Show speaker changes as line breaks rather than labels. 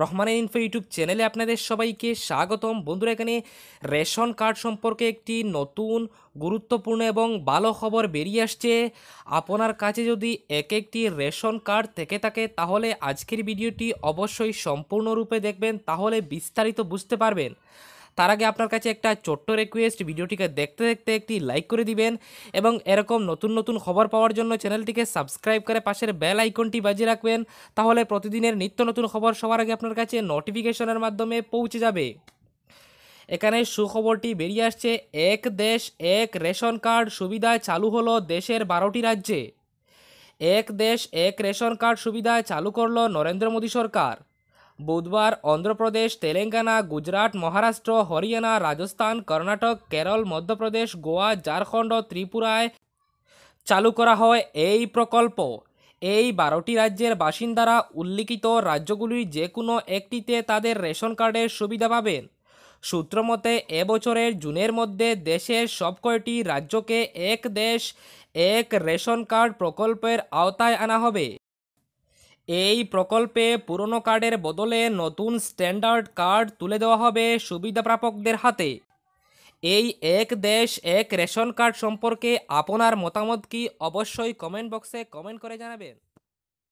রহমানের info YouTube চ্যানেলে আপনাদের সবাইকে স্বাগতম বন্ধুরা এখানে রেশন কার্ড সম্পর্কে একটি নতুন গুরুত্বপূর্ণ এবং ভালো খবর বেরিয়ে আসছে আপনার কাছে যদি এক একটি রেশন কার্ড থেকে থাকে তাহলে আজকের ভিডিওটি অবশ্যই সম্পূর্ণরূপে দেখবেন তাহলে বিস্তারিত বুঝতে পারবেন তার আগে আপনার কাছে একটা ছোট্ট রিকোয়েস্ট ভিডিওটিকে দেখতে দেখতে একটি লাইক করে দিবেন এবং এরকম নতুন নতুন খবর পাওয়ার জন্য চ্যানেলটিকে সাবস্ক্রাইব করে পাশের বেল আইকনটি বাজিয়ে রাখবেন তাহলে প্রতিদিনের নিত্য নতুন খবর সবার আগে আপনার কাছে নোটিফিকেশনের মাধ্যমে পৌঁছে যাবে এখানে সুখবরটি বেরিয়ে আসছে এক দেশ এক রেশন কার্ড সুবিধা চালু হলো দেশের বারোটি রাজ্যে এক দেশ এক রেশন কার্ড সুবিধা চালু করলো নরেন্দ্র মোদী সরকার বুধবার অন্ধ্রপ্রদেশ তেলেঙ্গানা গুজরাট মহারাষ্ট্র হরিয়ানা রাজস্থান কর্ণাটক কেরল মধ্যপ্রদেশ গোয়া ঝাড়খণ্ড ত্রিপুরায় চালু করা হয় এই প্রকল্প এই বারোটি রাজ্যের বাসিন্দারা উল্লিখিত রাজ্যগুলির যে কোনো একটিতে তাদের রেশন কার্ডের সুবিধা পাবেন সূত্রমতে এবছরের জুনের মধ্যে দেশের সব কয়টি রাজ্যকে এক দেশ এক রেশন কার্ড প্রকল্পের আওতায় আনা হবে এই প্রকল্পে পুরনো কার্ডের বদলে নতুন স্ট্যান্ডার্ড কার্ড তুলে দেওয়া হবে সুবিধাপ্রাপকদের হাতে এই এক দেশ এক রেশন কার্ড সম্পর্কে আপনার মতামত কি অবশ্যই কমেন্ট বক্সে কমেন্ট করে জানাবেন